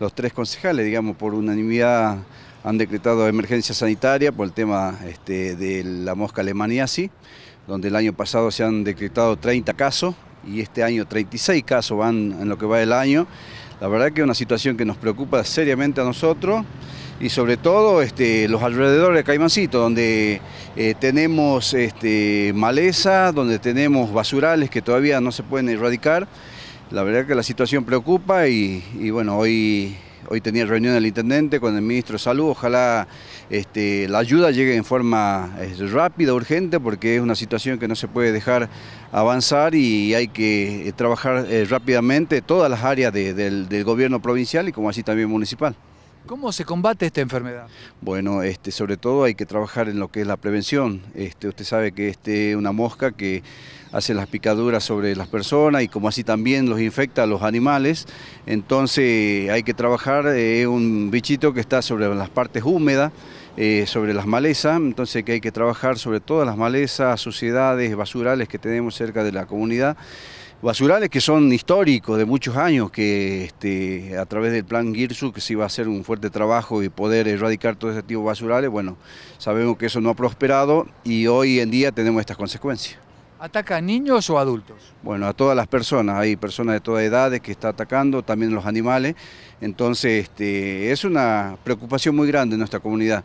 los tres concejales, digamos, por unanimidad han decretado emergencia sanitaria por el tema este, de la mosca alemaniasi, donde el año pasado se han decretado 30 casos y este año 36 casos van en lo que va el año. La verdad que es una situación que nos preocupa seriamente a nosotros y sobre todo este, los alrededores de Caimancito, donde eh, tenemos este, maleza, donde tenemos basurales que todavía no se pueden erradicar la verdad que la situación preocupa y, bueno, hoy, hoy tenía reunión el intendente con el ministro de Salud. Ojalá este, la ayuda llegue en forma eh, rápida, urgente, porque es una situación que no se puede dejar avanzar y hay que eh, trabajar eh, rápidamente todas las áreas del gobierno provincial y como así también municipal. ¿Cómo se combate esta enfermedad? Bueno, este, sobre todo hay que trabajar en lo que es la prevención. Este, usted sabe que este es este, una mosca que hace las picaduras sobre las personas y como así también los infecta a los animales. Entonces hay que trabajar, es eh, un bichito que está sobre las partes húmedas eh, sobre las malezas, entonces que hay que trabajar sobre todas las malezas, sociedades, basurales que tenemos cerca de la comunidad basurales que son históricos de muchos años, que este, a través del plan Girsu, que se iba a hacer un fuerte trabajo y poder erradicar todos tipo de basurales, bueno, sabemos que eso no ha prosperado y hoy en día tenemos estas consecuencias. ¿Ataca a niños o adultos? Bueno, a todas las personas, hay personas de todas edades que está atacando, también los animales, entonces este, es una preocupación muy grande en nuestra comunidad.